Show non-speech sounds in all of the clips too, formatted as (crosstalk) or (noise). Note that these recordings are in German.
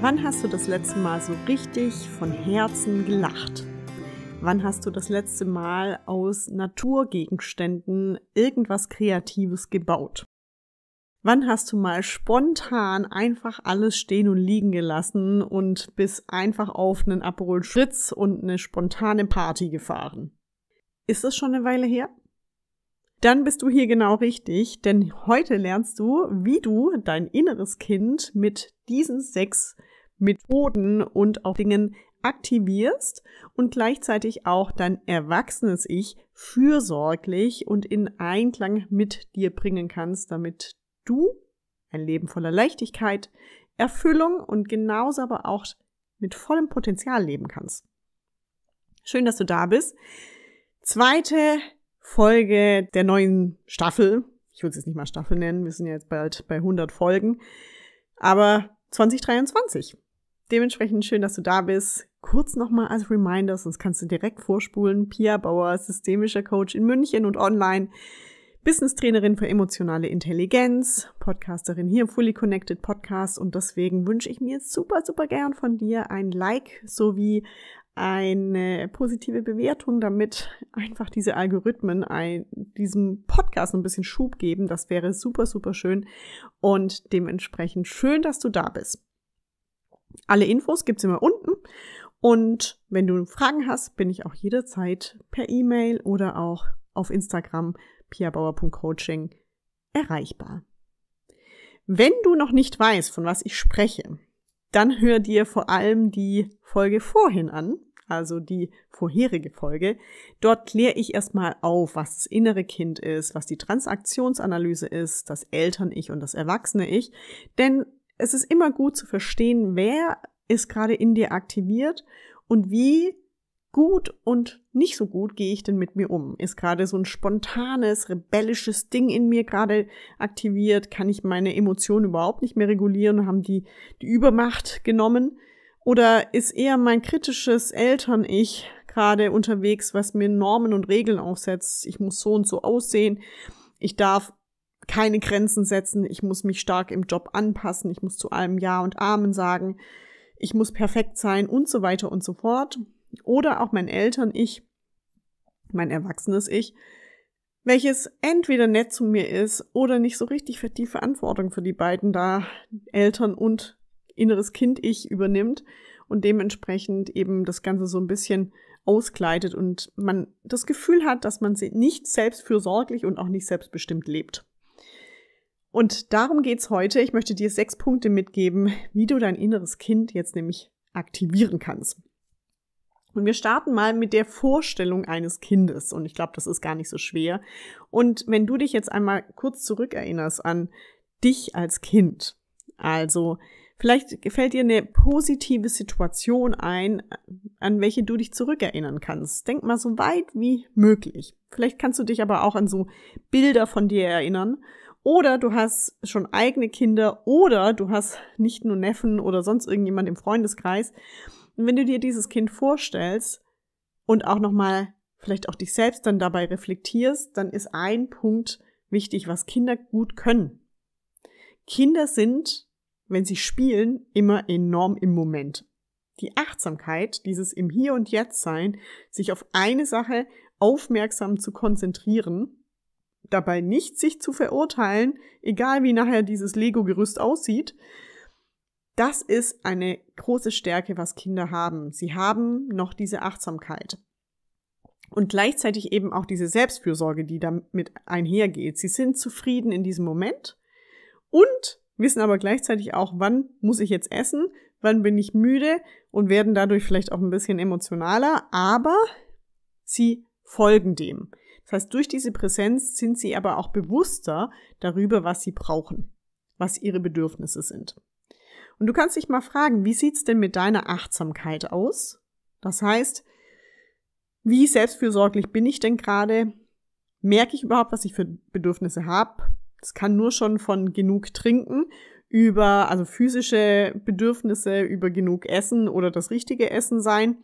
Wann hast du das letzte Mal so richtig von Herzen gelacht? Wann hast du das letzte Mal aus Naturgegenständen irgendwas Kreatives gebaut? Wann hast du mal spontan einfach alles stehen und liegen gelassen und bist einfach auf einen Aperol Spritz und eine spontane Party gefahren? Ist das schon eine Weile her? Dann bist du hier genau richtig, denn heute lernst du, wie du dein inneres Kind mit diesen sechs Methoden und auch Dingen aktivierst und gleichzeitig auch dein erwachsenes Ich fürsorglich und in Einklang mit dir bringen kannst, damit du ein Leben voller Leichtigkeit, Erfüllung und genauso aber auch mit vollem Potenzial leben kannst. Schön, dass du da bist. Zweite Folge der neuen Staffel. Ich würde es jetzt nicht mal Staffel nennen, wir sind ja jetzt bald bei 100 Folgen. Aber 2023. Dementsprechend schön, dass du da bist. Kurz nochmal als Reminder, sonst kannst du direkt vorspulen. Pia Bauer, systemischer Coach in München und online. Business-Trainerin für emotionale Intelligenz, Podcasterin hier im Fully Connected Podcast und deswegen wünsche ich mir super, super gern von dir ein Like sowie eine positive Bewertung, damit einfach diese Algorithmen ein, diesem Podcast ein bisschen Schub geben. Das wäre super, super schön und dementsprechend schön, dass du da bist. Alle Infos gibt es immer unten und wenn du Fragen hast, bin ich auch jederzeit per E-Mail oder auch auf Instagram piabauer.coaching erreichbar. Wenn du noch nicht weißt, von was ich spreche, dann hör dir vor allem die Folge vorhin an also die vorherige Folge. Dort kläre ich erstmal auf, was das innere Kind ist, was die Transaktionsanalyse ist, das Eltern-Ich und das Erwachsene-Ich. Denn es ist immer gut zu verstehen, wer ist gerade in dir aktiviert und wie gut und nicht so gut gehe ich denn mit mir um? Ist gerade so ein spontanes, rebellisches Ding in mir gerade aktiviert? Kann ich meine Emotionen überhaupt nicht mehr regulieren? Haben die die Übermacht genommen? Oder ist eher mein kritisches Eltern-Ich gerade unterwegs, was mir Normen und Regeln aufsetzt? Ich muss so und so aussehen. Ich darf keine Grenzen setzen. Ich muss mich stark im Job anpassen. Ich muss zu allem Ja und Amen sagen. Ich muss perfekt sein und so weiter und so fort. Oder auch mein Eltern-Ich, mein erwachsenes Ich, welches entweder nett zu mir ist oder nicht so richtig die Verantwortung für die beiden da, Eltern und inneres Kind-Ich übernimmt und dementsprechend eben das Ganze so ein bisschen auskleidet und man das Gefühl hat, dass man nicht selbstfürsorglich und auch nicht selbstbestimmt lebt. Und darum geht es heute. Ich möchte dir sechs Punkte mitgeben, wie du dein inneres Kind jetzt nämlich aktivieren kannst. Und wir starten mal mit der Vorstellung eines Kindes. Und ich glaube, das ist gar nicht so schwer. Und wenn du dich jetzt einmal kurz zurückerinnerst an dich als Kind, also Vielleicht fällt dir eine positive Situation ein, an welche du dich zurückerinnern kannst. Denk mal so weit wie möglich. Vielleicht kannst du dich aber auch an so Bilder von dir erinnern. Oder du hast schon eigene Kinder oder du hast nicht nur Neffen oder sonst irgendjemand im Freundeskreis. Und wenn du dir dieses Kind vorstellst und auch nochmal vielleicht auch dich selbst dann dabei reflektierst, dann ist ein Punkt wichtig, was Kinder gut können. Kinder sind wenn sie spielen, immer enorm im Moment. Die Achtsamkeit, dieses im Hier und Jetzt sein, sich auf eine Sache aufmerksam zu konzentrieren, dabei nicht sich zu verurteilen, egal wie nachher dieses Lego-Gerüst aussieht, das ist eine große Stärke, was Kinder haben. Sie haben noch diese Achtsamkeit. Und gleichzeitig eben auch diese Selbstfürsorge, die damit einhergeht. Sie sind zufrieden in diesem Moment und wissen aber gleichzeitig auch, wann muss ich jetzt essen, wann bin ich müde und werden dadurch vielleicht auch ein bisschen emotionaler, aber sie folgen dem. Das heißt, durch diese Präsenz sind sie aber auch bewusster darüber, was sie brauchen, was ihre Bedürfnisse sind. Und du kannst dich mal fragen, wie sieht's denn mit deiner Achtsamkeit aus? Das heißt, wie selbstfürsorglich bin ich denn gerade? Merke ich überhaupt, was ich für Bedürfnisse habe? Es kann nur schon von genug trinken über, also physische Bedürfnisse, über genug Essen oder das richtige Essen sein.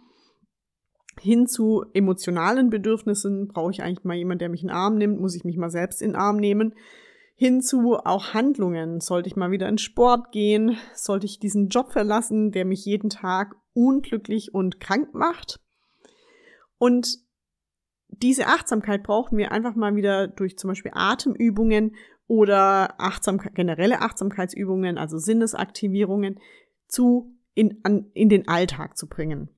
Hin zu emotionalen Bedürfnissen brauche ich eigentlich mal jemanden, der mich in den Arm nimmt, muss ich mich mal selbst in den Arm nehmen. Hinzu auch Handlungen. Sollte ich mal wieder in Sport gehen? Sollte ich diesen Job verlassen, der mich jeden Tag unglücklich und krank macht? Und diese Achtsamkeit brauchen wir einfach mal wieder durch zum Beispiel Atemübungen oder achtsam, generelle Achtsamkeitsübungen, also Sinnesaktivierungen, zu in, an, in den Alltag zu bringen.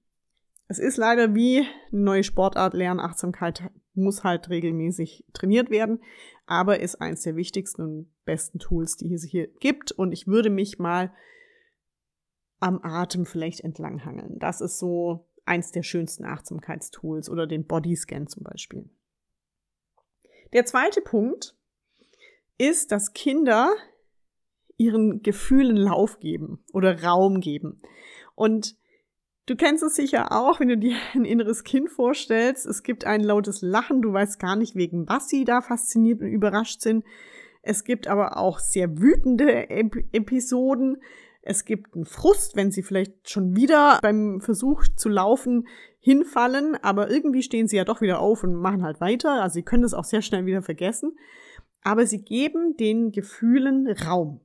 Es ist leider wie eine neue Sportart lernen, Achtsamkeit muss halt regelmäßig trainiert werden, aber ist eines der wichtigsten und besten Tools, die es hier gibt. Und ich würde mich mal am Atem vielleicht entlanghangeln. Das ist so eins der schönsten Achtsamkeitstools oder den Bodyscan zum Beispiel. Der zweite Punkt ist, dass Kinder ihren Gefühlen Lauf geben oder Raum geben. Und du kennst es sicher auch, wenn du dir ein inneres Kind vorstellst. Es gibt ein lautes Lachen, du weißt gar nicht, wegen was sie da fasziniert und überrascht sind. Es gibt aber auch sehr wütende Ep Episoden. Es gibt einen Frust, wenn sie vielleicht schon wieder beim Versuch zu laufen hinfallen, aber irgendwie stehen sie ja doch wieder auf und machen halt weiter. Also sie können das auch sehr schnell wieder vergessen aber sie geben den Gefühlen Raum.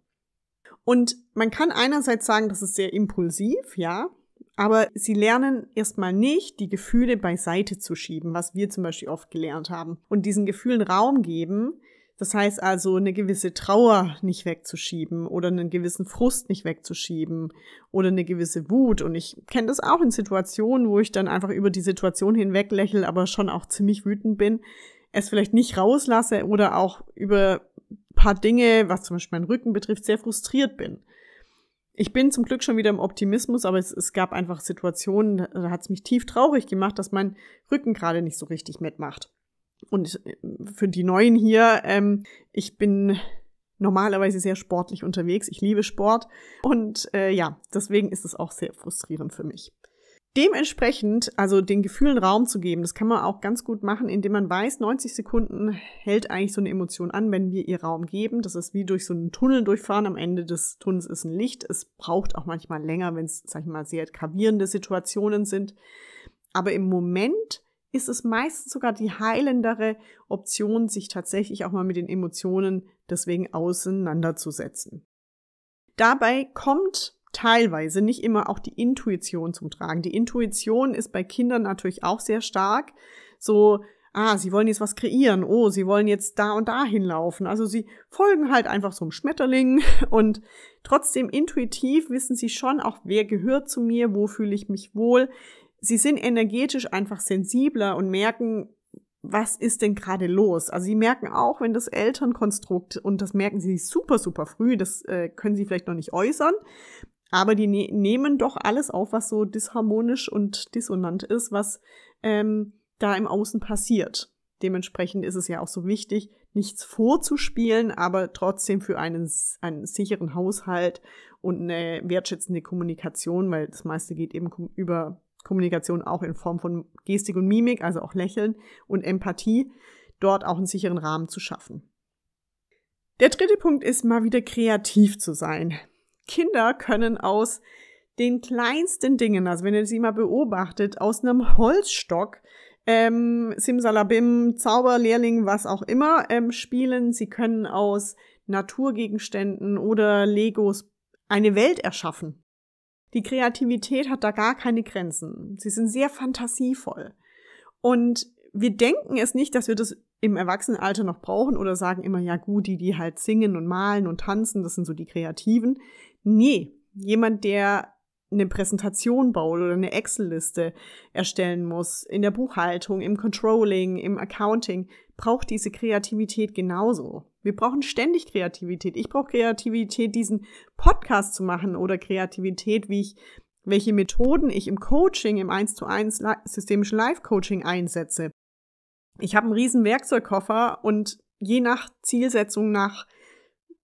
Und man kann einerseits sagen, das ist sehr impulsiv, ja, aber sie lernen erstmal nicht, die Gefühle beiseite zu schieben, was wir zum Beispiel oft gelernt haben. Und diesen Gefühlen Raum geben, das heißt also, eine gewisse Trauer nicht wegzuschieben oder einen gewissen Frust nicht wegzuschieben oder eine gewisse Wut. Und ich kenne das auch in Situationen, wo ich dann einfach über die Situation hinweg lächle, aber schon auch ziemlich wütend bin es vielleicht nicht rauslasse oder auch über paar Dinge, was zum Beispiel meinen Rücken betrifft, sehr frustriert bin. Ich bin zum Glück schon wieder im Optimismus, aber es, es gab einfach Situationen, da hat es mich tief traurig gemacht, dass mein Rücken gerade nicht so richtig mitmacht. Und äh, für die Neuen hier, ähm, ich bin normalerweise sehr sportlich unterwegs. Ich liebe Sport. Und äh, ja, deswegen ist es auch sehr frustrierend für mich. Dementsprechend, also den Gefühlen Raum zu geben, das kann man auch ganz gut machen, indem man weiß, 90 Sekunden hält eigentlich so eine Emotion an, wenn wir ihr Raum geben. Das ist wie durch so einen Tunnel durchfahren. Am Ende des Tunnels ist ein Licht. Es braucht auch manchmal länger, wenn es, sag ich mal, sehr gravierende Situationen sind. Aber im Moment ist es meistens sogar die heilendere Option, sich tatsächlich auch mal mit den Emotionen deswegen auseinanderzusetzen. Dabei kommt teilweise, nicht immer, auch die Intuition zum Tragen. Die Intuition ist bei Kindern natürlich auch sehr stark. So, ah, sie wollen jetzt was kreieren, oh, sie wollen jetzt da und da hinlaufen. Also sie folgen halt einfach so einem Schmetterling (laughs) und trotzdem intuitiv wissen sie schon auch, wer gehört zu mir, wo fühle ich mich wohl. Sie sind energetisch einfach sensibler und merken, was ist denn gerade los? Also sie merken auch, wenn das Elternkonstrukt, und das merken sie super, super früh, das äh, können sie vielleicht noch nicht äußern, aber die ne nehmen doch alles auf, was so disharmonisch und dissonant ist, was ähm, da im Außen passiert. Dementsprechend ist es ja auch so wichtig, nichts vorzuspielen, aber trotzdem für einen, einen sicheren Haushalt und eine wertschätzende Kommunikation, weil das meiste geht eben über Kommunikation auch in Form von Gestik und Mimik, also auch Lächeln und Empathie, dort auch einen sicheren Rahmen zu schaffen. Der dritte Punkt ist, mal wieder kreativ zu sein. Kinder können aus den kleinsten Dingen, also wenn ihr sie mal beobachtet, aus einem Holzstock, ähm, Simsalabim, Zauberlehrling, was auch immer, ähm, spielen. Sie können aus Naturgegenständen oder Legos eine Welt erschaffen. Die Kreativität hat da gar keine Grenzen. Sie sind sehr fantasievoll. Und wir denken es nicht, dass wir das im Erwachsenenalter noch brauchen oder sagen immer, ja gut, die, die halt singen und malen und tanzen, das sind so die Kreativen. Nee, jemand, der eine Präsentation baut oder eine Excel-Liste erstellen muss, in der Buchhaltung, im Controlling, im Accounting, braucht diese Kreativität genauso. Wir brauchen ständig Kreativität. Ich brauche Kreativität, diesen Podcast zu machen oder Kreativität, wie ich, welche Methoden ich im Coaching, im 1 zu 1 systemischen Live-Coaching einsetze. Ich habe einen riesen Werkzeugkoffer und je nach Zielsetzung, nach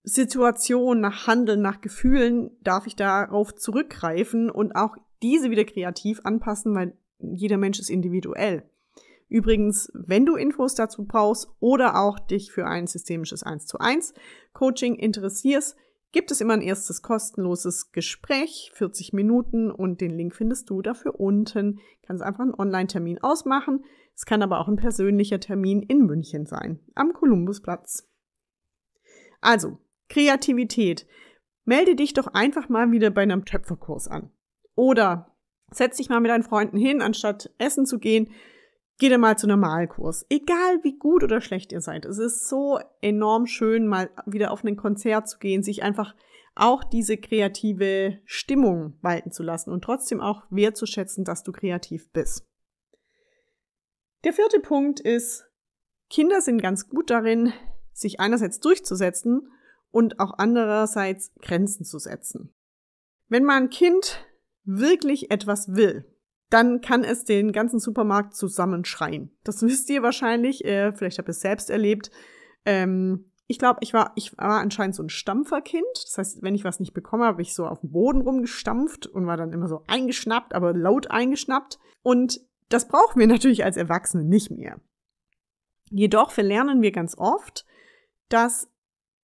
Situation, nach Handeln, nach Gefühlen darf ich darauf zurückgreifen und auch diese wieder kreativ anpassen, weil jeder Mensch ist individuell. Übrigens, wenn du Infos dazu brauchst oder auch dich für ein systemisches 1 zu 1 Coaching interessierst, gibt es immer ein erstes kostenloses Gespräch, 40 Minuten und den Link findest du dafür unten. Kannst einfach einen Online-Termin ausmachen. Es kann aber auch ein persönlicher Termin in München sein, am Kolumbusplatz. Also, Kreativität. Melde dich doch einfach mal wieder bei einem Töpferkurs an. Oder setz dich mal mit deinen Freunden hin, anstatt essen zu gehen, geh dir mal zu einem Malkurs. Egal wie gut oder schlecht ihr seid. Es ist so enorm schön, mal wieder auf ein Konzert zu gehen, sich einfach auch diese kreative Stimmung walten zu lassen und trotzdem auch wertzuschätzen, dass du kreativ bist. Der vierte Punkt ist, Kinder sind ganz gut darin, sich einerseits durchzusetzen und auch andererseits Grenzen zu setzen. Wenn mein Kind wirklich etwas will, dann kann es den ganzen Supermarkt zusammenschreien. Das (laughs) wisst ihr wahrscheinlich, äh, vielleicht habt ihr es selbst erlebt. Ähm, ich glaube, ich war, ich war anscheinend so ein Stampferkind. Das heißt, wenn ich was nicht bekomme, habe ich so auf dem Boden rumgestampft und war dann immer so eingeschnappt, aber laut eingeschnappt. Und das brauchen wir (laughs) natürlich als Erwachsene nicht mehr. Jedoch verlernen wir ganz oft, dass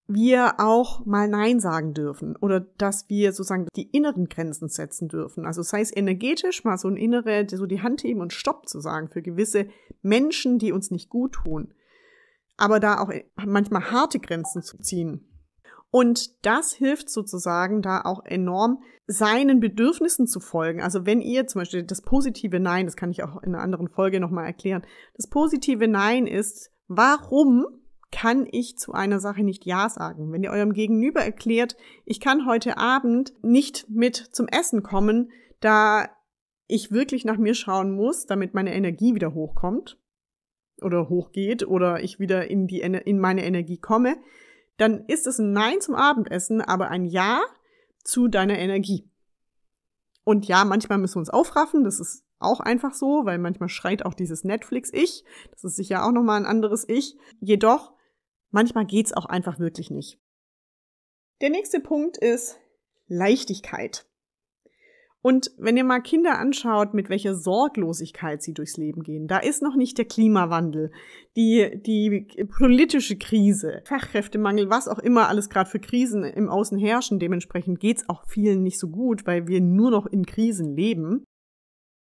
wir auch mal Nein sagen dürfen oder dass wir sozusagen die inneren Grenzen setzen dürfen. Also sei es energetisch mal so ein innere, so die Hand heben und Stopp zu sagen für gewisse Menschen, die uns nicht gut tun. Aber da auch manchmal harte Grenzen zu ziehen. Und das hilft sozusagen da auch enorm, seinen Bedürfnissen zu folgen. Also wenn ihr zum Beispiel das positive Nein, das kann ich auch in einer anderen Folge nochmal erklären, das positive Nein ist, warum kann ich zu einer Sache nicht Ja sagen. Wenn ihr eurem Gegenüber erklärt, ich kann heute Abend nicht mit zum Essen kommen, da ich wirklich nach mir schauen muss, damit meine Energie wieder hochkommt oder hochgeht oder ich wieder in, die, in meine Energie komme, dann ist es ein Nein zum Abendessen, aber ein Ja zu deiner Energie. Und ja, manchmal müssen wir uns aufraffen, das ist auch einfach so, weil manchmal schreit auch dieses Netflix-Ich, das ist sicher auch nochmal ein anderes Ich. Jedoch Manchmal geht's auch einfach wirklich nicht. Der nächste Punkt ist Leichtigkeit. Und wenn ihr mal Kinder anschaut, mit welcher Sorglosigkeit sie durchs Leben gehen, da ist noch nicht der Klimawandel, die, die politische Krise, Fachkräftemangel, was auch immer alles gerade für Krisen im Außen herrschen. Dementsprechend geht's auch vielen nicht so gut, weil wir nur noch in Krisen leben.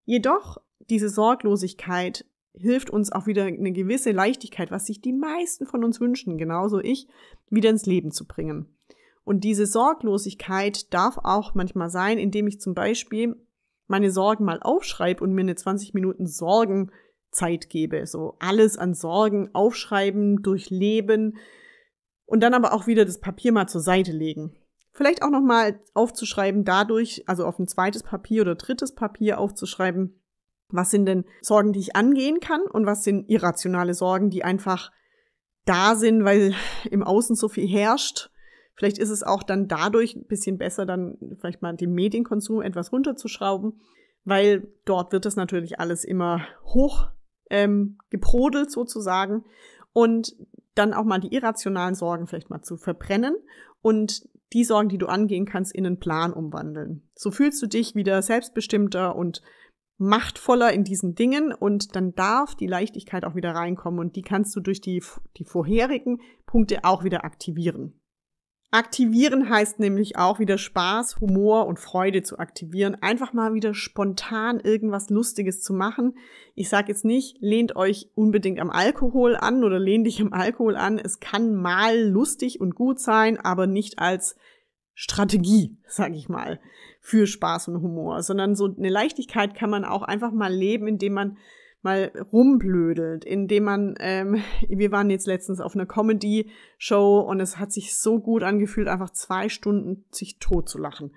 Jedoch, diese Sorglosigkeit hilft uns auch wieder eine gewisse Leichtigkeit, was sich die meisten von uns wünschen, genauso ich, wieder ins Leben zu bringen. Und diese Sorglosigkeit darf auch manchmal sein, indem ich zum Beispiel meine Sorgen mal aufschreibe und mir eine 20 Minuten Sorgenzeit gebe. So alles an Sorgen aufschreiben, durchleben und dann aber auch wieder das Papier mal zur Seite legen. Vielleicht auch nochmal aufzuschreiben, dadurch, also auf ein zweites Papier oder drittes Papier aufzuschreiben, was sind denn Sorgen, die ich angehen kann und was sind irrationale Sorgen, die einfach da sind, weil im Außen so viel herrscht. Vielleicht ist es auch dann dadurch ein bisschen besser, dann vielleicht mal den Medienkonsum etwas runterzuschrauben, weil dort wird das natürlich alles immer hoch ähm, geprodelt sozusagen und dann auch mal die irrationalen Sorgen vielleicht mal zu verbrennen und die Sorgen, die du angehen kannst, in einen Plan umwandeln. So fühlst du dich wieder selbstbestimmter und machtvoller in diesen Dingen und dann darf die Leichtigkeit auch wieder reinkommen und die kannst du durch die, die vorherigen Punkte auch wieder aktivieren. Aktivieren heißt nämlich auch wieder Spaß, Humor und Freude zu aktivieren. Einfach mal wieder spontan irgendwas Lustiges zu machen. Ich sage jetzt nicht, lehnt euch unbedingt am Alkohol an oder lehnt dich am Alkohol an. Es kann mal lustig und gut sein, aber nicht als Strategie, sag ich mal, für Spaß und Humor, sondern so eine Leichtigkeit kann man auch einfach mal leben, indem man mal rumblödelt, indem man, ähm, (laughs) wir waren jetzt letztens auf einer Comedy-Show und es hat sich so gut angefühlt, einfach zwei Stunden sich tot zu lachen.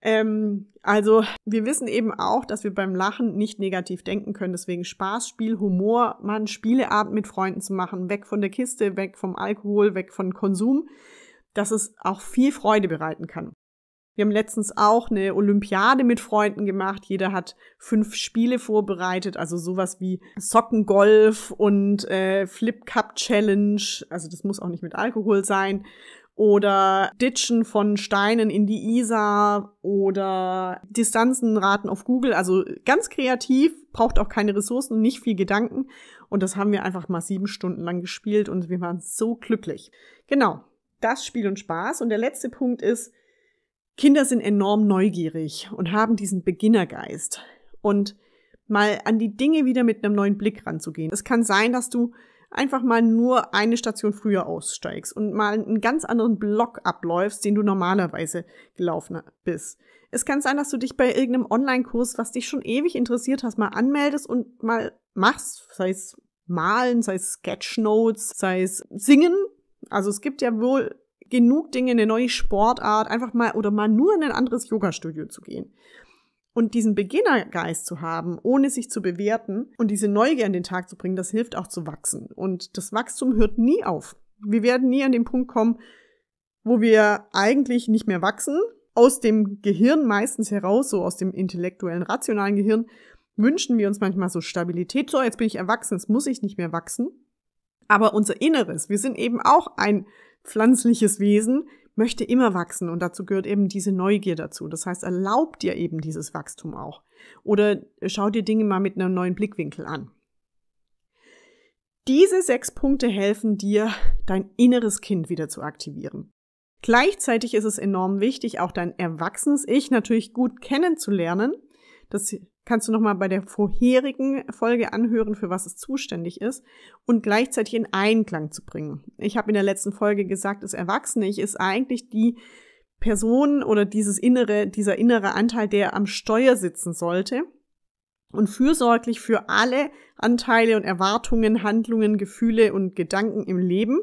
Ähm, also wir wissen eben auch, dass wir beim Lachen nicht negativ denken können. Deswegen Spaß, Spiel, Humor, man Spieleabend mit Freunden zu machen, weg von der Kiste, weg vom Alkohol, weg von Konsum dass es auch viel Freude bereiten kann. Wir haben letztens auch eine Olympiade mit Freunden gemacht. Jeder hat fünf Spiele vorbereitet, also sowas wie Sockengolf und äh, Flip Cup Challenge. Also das muss auch nicht mit Alkohol sein. Oder Ditchen von Steinen in die Isar oder Distanzenraten auf Google. Also ganz kreativ, braucht auch keine Ressourcen, nicht viel Gedanken. Und das haben wir einfach mal sieben Stunden lang gespielt und wir waren so glücklich. Genau, das Spiel und Spaß. Und der letzte Punkt ist, Kinder sind enorm neugierig und haben diesen Beginnergeist. Und mal an die Dinge wieder mit einem neuen Blick ranzugehen. Es kann sein, dass du einfach mal nur eine Station früher aussteigst und mal einen ganz anderen Block abläufst, den du normalerweise gelaufen bist. Es kann sein, dass du dich bei irgendeinem Online-Kurs, was dich schon ewig interessiert hast, mal anmeldest und mal machst, sei es malen, sei es Sketchnotes, sei es singen, also es gibt ja wohl genug Dinge, eine neue Sportart, einfach mal oder mal nur in ein anderes Yoga-Studio zu gehen. Und diesen Beginnergeist zu haben, ohne sich zu bewerten und diese Neugier an den Tag zu bringen, das hilft auch zu wachsen. Und das Wachstum hört nie auf. Wir werden nie an den Punkt kommen, wo wir eigentlich nicht mehr wachsen. Aus dem Gehirn meistens heraus, so aus dem intellektuellen, rationalen Gehirn, wünschen wir uns manchmal so Stabilität. So, jetzt bin ich erwachsen, jetzt muss ich nicht mehr wachsen. Aber unser Inneres, wir sind eben auch ein pflanzliches Wesen, möchte immer wachsen und dazu gehört eben diese Neugier dazu. Das heißt, erlaubt dir eben dieses Wachstum auch. Oder schau dir Dinge mal mit einem neuen Blickwinkel an. Diese sechs Punkte helfen dir, dein inneres Kind wieder zu aktivieren. Gleichzeitig ist es enorm wichtig, auch dein erwachsenes Ich natürlich gut kennenzulernen. Das kannst du nochmal bei der vorherigen Folge anhören, für was es zuständig ist und gleichzeitig in Einklang zu bringen. Ich habe in der letzten Folge gesagt, das Erwachsene ich ist eigentlich die Person oder dieses innere, dieser innere Anteil, der am Steuer sitzen sollte und fürsorglich für alle Anteile und Erwartungen, Handlungen, Gefühle und Gedanken im Leben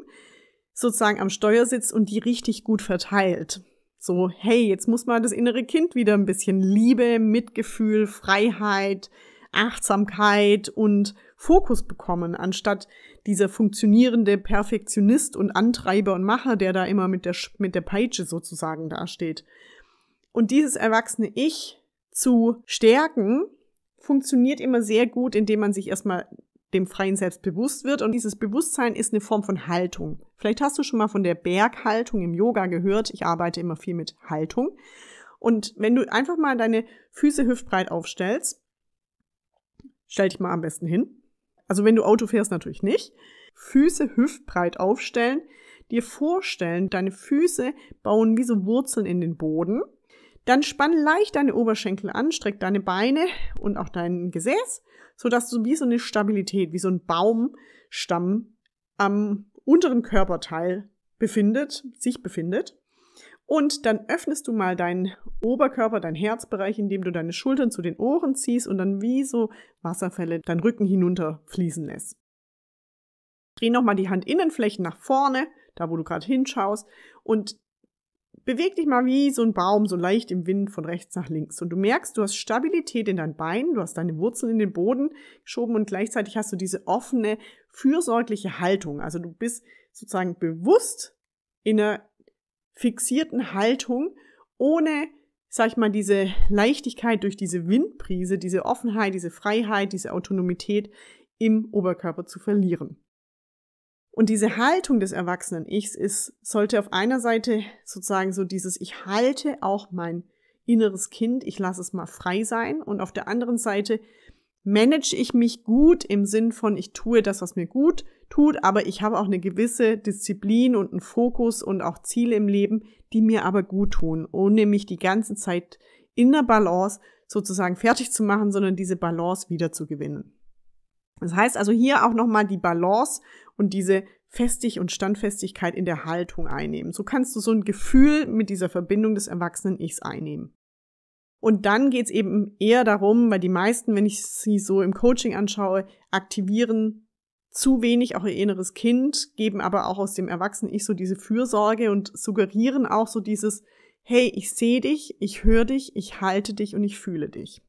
sozusagen am Steuer sitzt und die richtig gut verteilt. So, hey, jetzt muss mal das innere Kind wieder ein bisschen Liebe, Mitgefühl, Freiheit, Achtsamkeit und Fokus bekommen, anstatt dieser funktionierende Perfektionist und Antreiber und Macher, der da immer mit der, mit der Peitsche sozusagen dasteht. Und dieses erwachsene Ich zu stärken, funktioniert immer sehr gut, indem man sich erstmal dem freien Selbst bewusst wird. Und dieses Bewusstsein ist eine Form von Haltung. Vielleicht hast du schon mal von der Berghaltung im Yoga gehört. Ich arbeite immer viel mit Haltung. Und wenn du einfach mal deine Füße hüftbreit aufstellst, stell dich mal am besten hin. Also wenn du Auto fährst, natürlich nicht. Füße hüftbreit aufstellen, dir vorstellen, deine Füße bauen wie so Wurzeln in den Boden dann spann leicht deine Oberschenkel an, streck deine Beine und auch dein Gesäß, sodass du wie so eine Stabilität, wie so ein Baumstamm am unteren Körperteil befindet, sich befindet. Und dann öffnest du mal deinen Oberkörper, deinen Herzbereich, indem du deine Schultern zu den Ohren ziehst und dann wie so Wasserfälle deinen Rücken hinunterfließen lässt. Dreh nochmal die Handinnenflächen nach vorne, da wo du gerade hinschaust, und Beweg dich mal wie so ein Baum, so leicht im Wind von rechts nach links. Und du merkst, du hast Stabilität in deinen Beinen, du hast deine Wurzeln in den Boden geschoben und gleichzeitig hast du diese offene, fürsorgliche Haltung. Also du bist sozusagen bewusst in einer fixierten Haltung, ohne, sag ich mal, diese Leichtigkeit durch diese Windprise, diese Offenheit, diese Freiheit, diese Autonomität im Oberkörper zu verlieren. Und diese Haltung des erwachsenen Ichs ist, sollte auf einer Seite sozusagen so dieses, ich halte auch mein inneres Kind, ich lasse es mal frei sein. Und auf der anderen Seite manage ich mich gut im Sinn von, ich tue das, was mir gut tut, aber ich habe auch eine gewisse Disziplin und einen Fokus und auch Ziele im Leben, die mir aber gut tun, ohne mich die ganze Zeit in der Balance sozusagen fertig zu machen, sondern diese Balance wieder zu gewinnen. Das heißt also hier auch nochmal die Balance und diese Festig und Standfestigkeit in der Haltung einnehmen. So kannst du so ein Gefühl mit dieser Verbindung des Erwachsenen-Ichs einnehmen. Und dann geht's eben eher darum, weil die meisten, wenn ich sie so im Coaching anschaue, aktivieren zu wenig auch ihr inneres Kind, geben aber auch aus dem Erwachsenen-Ich so diese Fürsorge und suggerieren auch so dieses, hey, ich sehe dich, ich höre dich, ich halte dich und ich fühle dich.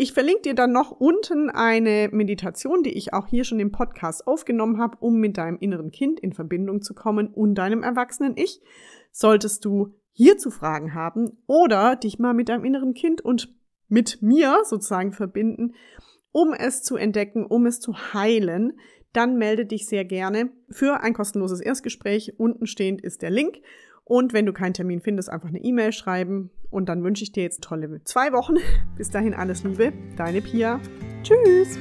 Ich verlinke dir dann noch unten eine Meditation, die ich auch hier schon im Podcast aufgenommen habe, um mit deinem inneren Kind in Verbindung zu kommen und deinem erwachsenen Ich. Solltest du hierzu Fragen haben oder dich mal mit deinem inneren Kind und mit mir sozusagen verbinden, um es zu entdecken, um es zu heilen, dann melde dich sehr gerne für ein kostenloses Erstgespräch. Unten stehend ist der Link. Und wenn du keinen Termin findest, einfach eine E-Mail schreiben. Und dann wünsche ich dir jetzt tolle zwei Wochen. (laughs) Bis dahin alles Liebe, deine Pia. Tschüss!